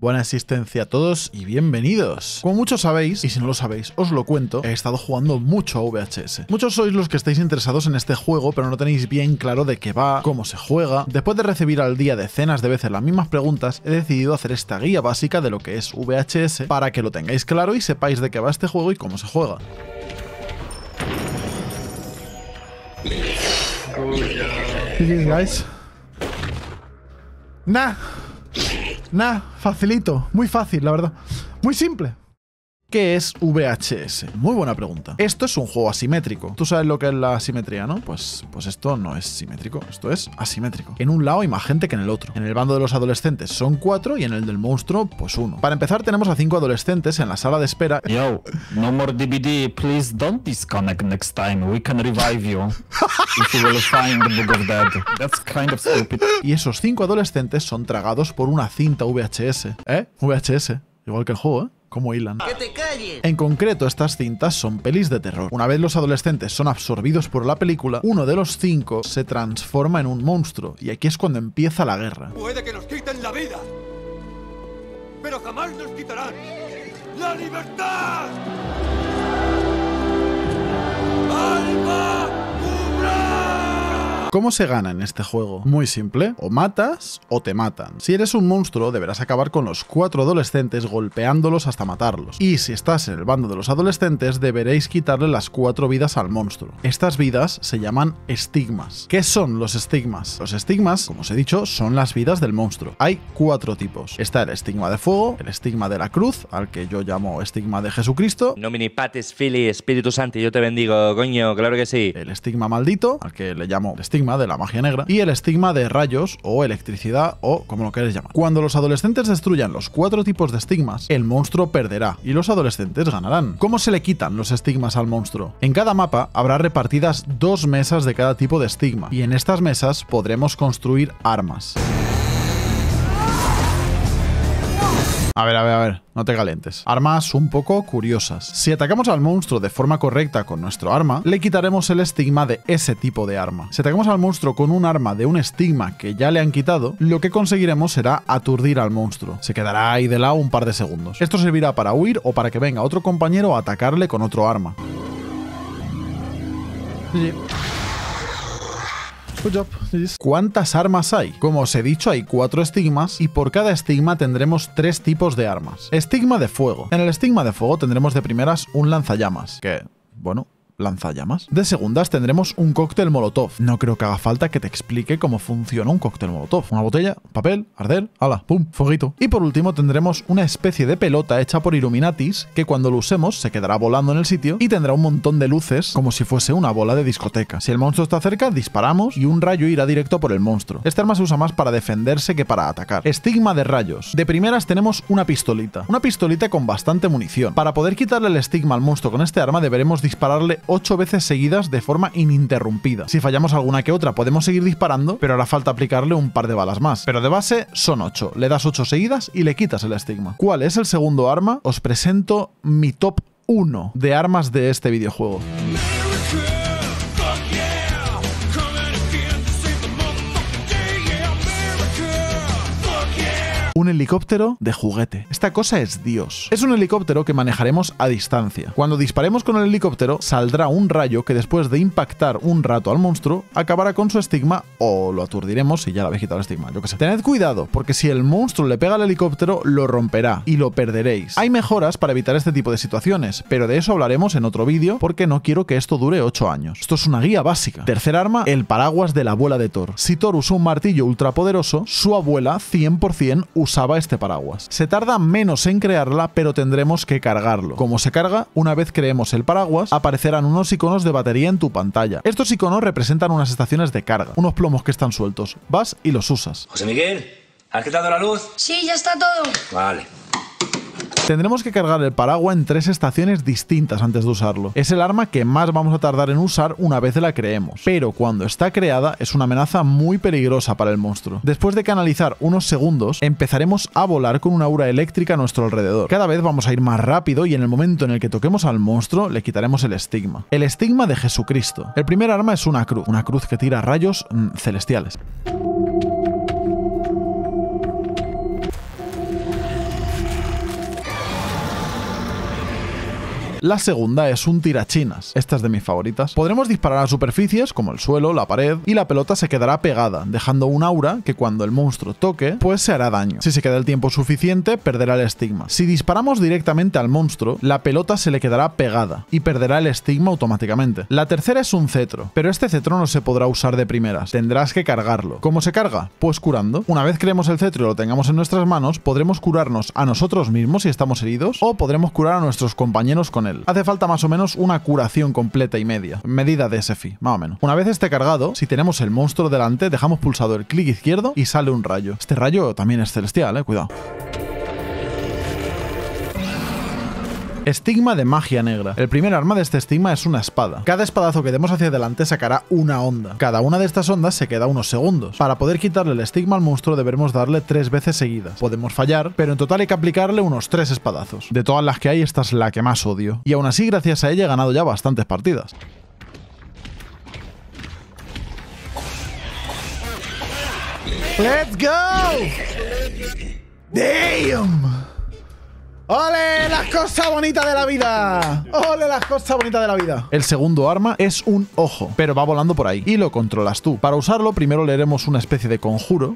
Buena asistencia a todos y bienvenidos. Como muchos sabéis, y si no lo sabéis, os lo cuento, he estado jugando mucho a VHS. Muchos sois los que estáis interesados en este juego, pero no tenéis bien claro de qué va, cómo se juega. Después de recibir al día decenas de veces las mismas preguntas, he decidido hacer esta guía básica de lo que es VHS para que lo tengáis claro y sepáis de qué va este juego y cómo se juega. guys? Nah. Nah, facilito, muy fácil, la verdad. Muy simple. ¿Qué es VHS? Muy buena pregunta. Esto es un juego asimétrico. Tú sabes lo que es la asimetría, ¿no? Pues, pues esto no es simétrico, esto es asimétrico. En un lado hay más gente que en el otro. En el bando de los adolescentes son cuatro y en el del monstruo, pues uno. Para empezar, tenemos a cinco adolescentes en la sala de espera. Yo, no more DVD, please don't disconnect next time. We can revive you if you will find the book of dead. That's kind of stupid. Y esos cinco adolescentes son tragados por una cinta VHS. ¿Eh? VHS. Igual que el juego, ¿eh? como Ilan. ¡Que te calles! En concreto, estas cintas son pelis de terror. Una vez los adolescentes son absorbidos por la película, uno de los cinco se transforma en un monstruo, y aquí es cuando empieza la guerra. Puede que nos quiten la vida, pero jamás nos quitarán la libertad. ¡Alma! ¿Cómo se gana en este juego? Muy simple, o matas o te matan. Si eres un monstruo, deberás acabar con los cuatro adolescentes golpeándolos hasta matarlos. Y si estás en el bando de los adolescentes, deberéis quitarle las cuatro vidas al monstruo. Estas vidas se llaman estigmas. ¿Qué son los estigmas? Los estigmas, como os he dicho, son las vidas del monstruo. Hay cuatro tipos. Está el estigma de fuego, el estigma de la cruz, al que yo llamo estigma de Jesucristo. Nomini pates, fili, Espíritu Santo, yo te bendigo, coño, claro que sí. El estigma maldito, al que le llamo estigma de la magia negra y el estigma de rayos o electricidad o como lo queréis llamar. Cuando los adolescentes destruyan los cuatro tipos de estigmas, el monstruo perderá y los adolescentes ganarán. ¿Cómo se le quitan los estigmas al monstruo? En cada mapa habrá repartidas dos mesas de cada tipo de estigma y en estas mesas podremos construir armas. A ver, a ver, a ver, no te calientes. Armas un poco curiosas. Si atacamos al monstruo de forma correcta con nuestro arma, le quitaremos el estigma de ese tipo de arma. Si atacamos al monstruo con un arma de un estigma que ya le han quitado, lo que conseguiremos será aturdir al monstruo. Se quedará ahí de lado un par de segundos. Esto servirá para huir o para que venga otro compañero a atacarle con otro arma. ¿Cuántas armas hay? Como os he dicho, hay cuatro estigmas y por cada estigma tendremos tres tipos de armas. Estigma de fuego. En el estigma de fuego tendremos de primeras un lanzallamas, que, bueno, lanzallamas. De segundas tendremos un cóctel molotov. No creo que haga falta que te explique cómo funciona un cóctel molotov. Una botella, papel, arder, ala, pum, foguito. Y por último tendremos una especie de pelota hecha por Illuminatis que cuando lo usemos se quedará volando en el sitio y tendrá un montón de luces como si fuese una bola de discoteca. Si el monstruo está cerca, disparamos y un rayo irá directo por el monstruo. Este arma se usa más para defenderse que para atacar. Estigma de rayos. De primeras tenemos una pistolita. Una pistolita con bastante munición. Para poder quitarle el estigma al monstruo con este arma deberemos dispararle 8 veces seguidas de forma ininterrumpida. Si fallamos alguna que otra podemos seguir disparando, pero hará falta aplicarle un par de balas más. Pero de base son 8. Le das 8 seguidas y le quitas el estigma. ¿Cuál es el segundo arma? Os presento mi top 1 de armas de este videojuego. helicóptero de juguete. Esta cosa es Dios. Es un helicóptero que manejaremos a distancia. Cuando disparemos con el helicóptero, saldrá un rayo que después de impactar un rato al monstruo, acabará con su estigma o lo aturdiremos y ya la habéis quitado el estigma, yo que sé. Tened cuidado, porque si el monstruo le pega al helicóptero, lo romperá y lo perderéis. Hay mejoras para evitar este tipo de situaciones, pero de eso hablaremos en otro vídeo porque no quiero que esto dure 8 años. Esto es una guía básica. Tercer arma, el paraguas de la abuela de Thor. Si Thor usa un martillo ultrapoderoso, su abuela 100% usa este paraguas. Se tarda menos en crearla, pero tendremos que cargarlo. Como se carga, una vez creemos el paraguas, aparecerán unos iconos de batería en tu pantalla. Estos iconos representan unas estaciones de carga, unos plomos que están sueltos. Vas y los usas. José Miguel, ¿has quitado la luz? Sí, ya está todo. Vale. Tendremos que cargar el paraguas en tres estaciones distintas antes de usarlo. Es el arma que más vamos a tardar en usar una vez la creemos, pero cuando está creada es una amenaza muy peligrosa para el monstruo. Después de canalizar unos segundos, empezaremos a volar con una aura eléctrica a nuestro alrededor. Cada vez vamos a ir más rápido y en el momento en el que toquemos al monstruo le quitaremos el estigma. El estigma de Jesucristo. El primer arma es una cruz, una cruz que tira rayos mm, celestiales. La segunda es un tirachinas, estas de mis favoritas. Podremos disparar a superficies como el suelo, la pared, y la pelota se quedará pegada, dejando un aura que cuando el monstruo toque, pues se hará daño. Si se queda el tiempo suficiente, perderá el estigma. Si disparamos directamente al monstruo, la pelota se le quedará pegada y perderá el estigma automáticamente. La tercera es un cetro, pero este cetro no se podrá usar de primeras, tendrás que cargarlo. ¿Cómo se carga? Pues curando. Una vez creemos el cetro y lo tengamos en nuestras manos, podremos curarnos a nosotros mismos si estamos heridos, o podremos curar a nuestros compañeros con él. Hace falta más o menos una curación completa y media, medida de SFI, más o menos. Una vez esté cargado, si tenemos el monstruo delante, dejamos pulsado el clic izquierdo y sale un rayo. Este rayo también es celestial, eh, cuidado. Estigma de magia negra. El primer arma de este estigma es una espada. Cada espadazo que demos hacia adelante sacará una onda. Cada una de estas ondas se queda unos segundos. Para poder quitarle el estigma al monstruo debemos darle tres veces seguidas. Podemos fallar, pero en total hay que aplicarle unos tres espadazos. De todas las que hay, esta es la que más odio. Y aún así, gracias a ella he ganado ya bastantes partidas. ¡Let's go! ¡Damn! ¡Ole las cosas bonitas de la vida! ¡Ole las cosas bonitas de la vida! El segundo arma es un ojo, pero va volando por ahí y lo controlas tú. Para usarlo primero leeremos una especie de conjuro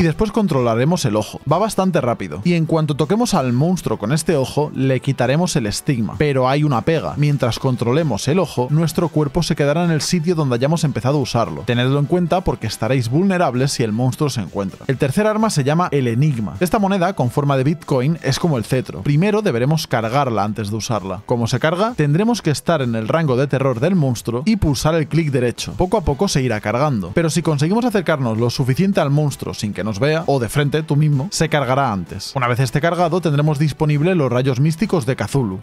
y después controlaremos el ojo. Va bastante rápido. Y en cuanto toquemos al monstruo con este ojo, le quitaremos el estigma. Pero hay una pega. Mientras controlemos el ojo, nuestro cuerpo se quedará en el sitio donde hayamos empezado a usarlo. Tenedlo en cuenta porque estaréis vulnerables si el monstruo se encuentra. El tercer arma se llama el Enigma. Esta moneda, con forma de Bitcoin, es como el cetro. Primero deberemos cargarla antes de usarla. Como se carga, tendremos que estar en el rango de terror del monstruo y pulsar el clic derecho. Poco a poco se irá cargando. Pero si conseguimos acercarnos lo suficiente al monstruo sin que nos nos vea, o de frente tú mismo, se cargará antes. Una vez esté cargado, tendremos disponible los rayos místicos de Kazulu.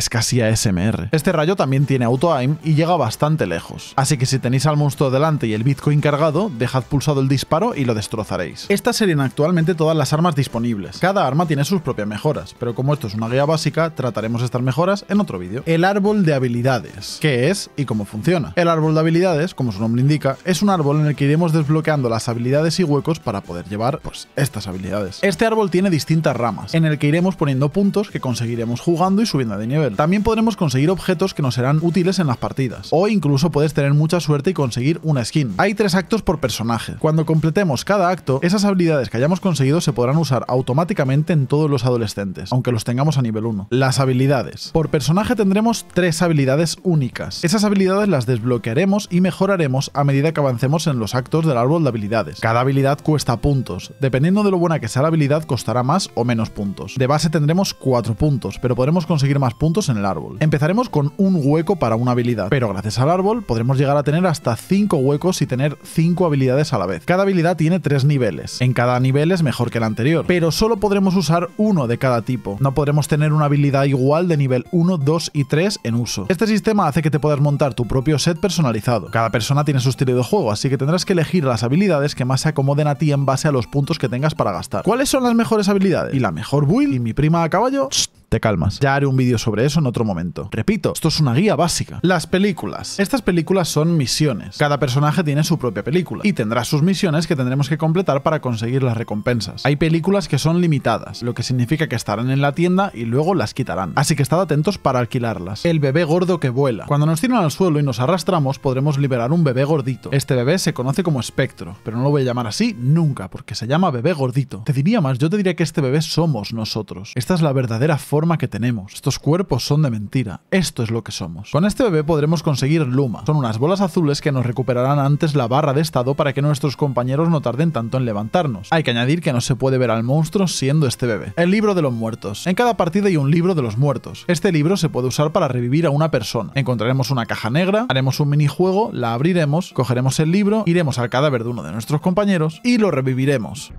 es casi ASMR. Este rayo también tiene auto-aim y llega bastante lejos, así que si tenéis al monstruo delante y el Bitcoin cargado, dejad pulsado el disparo y lo destrozaréis. Estas serían actualmente todas las armas disponibles. Cada arma tiene sus propias mejoras, pero como esto es una guía básica, trataremos estas mejoras en otro vídeo. El árbol de habilidades. ¿Qué es y cómo funciona? El árbol de habilidades, como su nombre indica, es un árbol en el que iremos desbloqueando las habilidades y huecos para poder llevar, pues, estas habilidades. Este árbol tiene distintas ramas, en el que iremos poniendo puntos que conseguiremos jugando y subiendo de nivel. También podremos conseguir objetos que nos serán útiles en las partidas, o incluso puedes tener mucha suerte y conseguir una skin. Hay tres actos por personaje. Cuando completemos cada acto, esas habilidades que hayamos conseguido se podrán usar automáticamente en todos los adolescentes, aunque los tengamos a nivel 1. Las habilidades. Por personaje tendremos tres habilidades únicas. Esas habilidades las desbloquearemos y mejoraremos a medida que avancemos en los actos del árbol de habilidades. Cada habilidad cuesta puntos. Dependiendo de lo buena que sea la habilidad, costará más o menos puntos. De base tendremos cuatro puntos, pero podremos conseguir más puntos en el árbol. Empezaremos con un hueco para una habilidad, pero gracias al árbol podremos llegar a tener hasta 5 huecos y tener 5 habilidades a la vez. Cada habilidad tiene 3 niveles. En cada nivel es mejor que el anterior, pero solo podremos usar uno de cada tipo. No podremos tener una habilidad igual de nivel 1, 2 y 3 en uso. Este sistema hace que te puedas montar tu propio set personalizado. Cada persona tiene su estilo de juego, así que tendrás que elegir las habilidades que más se acomoden a ti en base a los puntos que tengas para gastar. ¿Cuáles son las mejores habilidades? ¿Y la mejor build? ¿Y mi prima a caballo? te calmas. Ya haré un vídeo sobre eso en otro momento. Repito, esto es una guía básica. Las películas. Estas películas son misiones. Cada personaje tiene su propia película y tendrá sus misiones que tendremos que completar para conseguir las recompensas. Hay películas que son limitadas, lo que significa que estarán en la tienda y luego las quitarán. Así que estad atentos para alquilarlas. El bebé gordo que vuela. Cuando nos tiran al suelo y nos arrastramos, podremos liberar un bebé gordito. Este bebé se conoce como espectro, pero no lo voy a llamar así nunca, porque se llama bebé gordito. Te diría más, yo te diría que este bebé somos nosotros. Esta es la verdadera forma forma que tenemos. Estos cuerpos son de mentira. Esto es lo que somos. Con este bebé podremos conseguir Luma. Son unas bolas azules que nos recuperarán antes la barra de estado para que nuestros compañeros no tarden tanto en levantarnos. Hay que añadir que no se puede ver al monstruo siendo este bebé. El libro de los muertos. En cada partida hay un libro de los muertos. Este libro se puede usar para revivir a una persona. Encontraremos una caja negra, haremos un minijuego, la abriremos, cogeremos el libro, iremos al cadáver de uno de nuestros compañeros y lo reviviremos.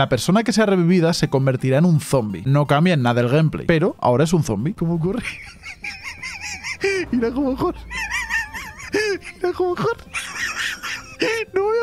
la persona que sea revivida se convertirá en un zombie. No cambia en nada el gameplay, pero ahora es un zombie. ¿Cómo ocurre? Mira No me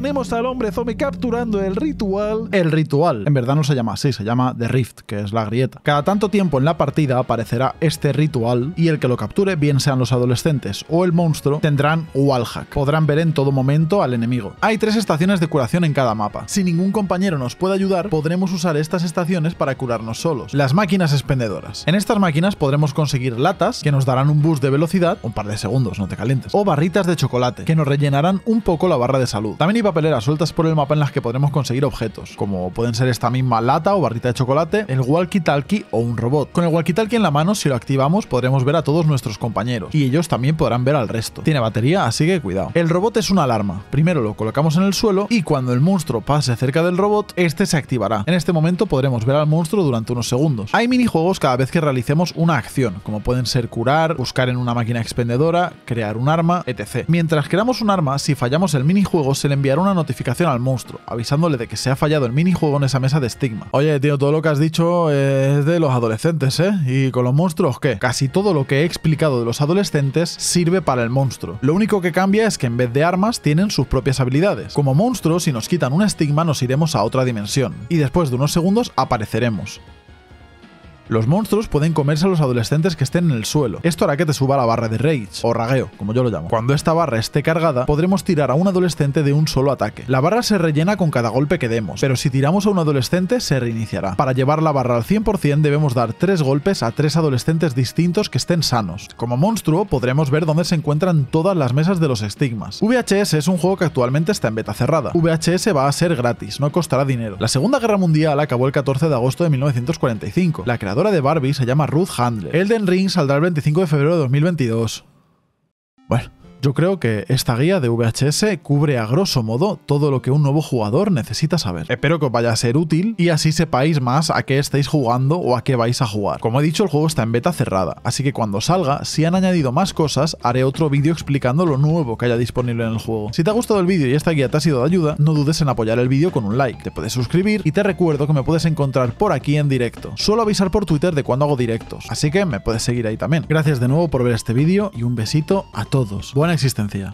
tenemos al hombre zombie capturando el ritual. El ritual, en verdad no se llama así, se llama The Rift, que es la grieta. Cada tanto tiempo en la partida aparecerá este ritual y el que lo capture, bien sean los adolescentes o el monstruo, tendrán wallhack. Podrán ver en todo momento al enemigo. Hay tres estaciones de curación en cada mapa. Si ningún compañero nos puede ayudar, podremos usar estas estaciones para curarnos solos. Las máquinas expendedoras. En estas máquinas podremos conseguir latas que nos darán un boost de velocidad, un par de segundos, no te calientes, o barritas de chocolate que nos rellenarán un poco la barra de salud. También papeleras sueltas por el mapa en las que podremos conseguir objetos, como pueden ser esta misma lata o barrita de chocolate, el walkie-talkie o un robot. Con el walkie-talkie en la mano, si lo activamos, podremos ver a todos nuestros compañeros, y ellos también podrán ver al resto. Tiene batería, así que cuidado. El robot es una alarma. Primero lo colocamos en el suelo y cuando el monstruo pase cerca del robot, este se activará. En este momento podremos ver al monstruo durante unos segundos. Hay minijuegos cada vez que realicemos una acción, como pueden ser curar, buscar en una máquina expendedora, crear un arma, etc. Mientras creamos un arma, si fallamos el minijuego, se le envía una notificación al monstruo, avisándole de que se ha fallado el minijuego en esa mesa de estigma. Oye, tío, todo lo que has dicho es de los adolescentes, ¿eh? ¿Y con los monstruos qué? Casi todo lo que he explicado de los adolescentes sirve para el monstruo. Lo único que cambia es que en vez de armas tienen sus propias habilidades. Como monstruos, si nos quitan un estigma nos iremos a otra dimensión, y después de unos segundos apareceremos. Los monstruos pueden comerse a los adolescentes que estén en el suelo. Esto hará que te suba la barra de rage, o rageo, como yo lo llamo. Cuando esta barra esté cargada, podremos tirar a un adolescente de un solo ataque. La barra se rellena con cada golpe que demos, pero si tiramos a un adolescente, se reiniciará. Para llevar la barra al 100% debemos dar 3 golpes a 3 adolescentes distintos que estén sanos. Como monstruo, podremos ver dónde se encuentran todas las mesas de los estigmas. VHS es un juego que actualmente está en beta cerrada. VHS va a ser gratis, no costará dinero. La Segunda Guerra Mundial acabó el 14 de agosto de 1945. La de Barbie se llama Ruth Handler. Elden Ring saldrá el 25 de febrero de 2022. Bueno, yo creo que esta guía de VHS cubre a grosso modo todo lo que un nuevo jugador necesita saber. Espero que os vaya a ser útil y así sepáis más a qué estáis jugando o a qué vais a jugar. Como he dicho, el juego está en beta cerrada, así que cuando salga, si han añadido más cosas, haré otro vídeo explicando lo nuevo que haya disponible en el juego. Si te ha gustado el vídeo y esta guía te ha sido de ayuda, no dudes en apoyar el vídeo con un like, te puedes suscribir y te recuerdo que me puedes encontrar por aquí en directo. Suelo avisar por Twitter de cuando hago directos, así que me puedes seguir ahí también. Gracias de nuevo por ver este vídeo y un besito a todos existencia.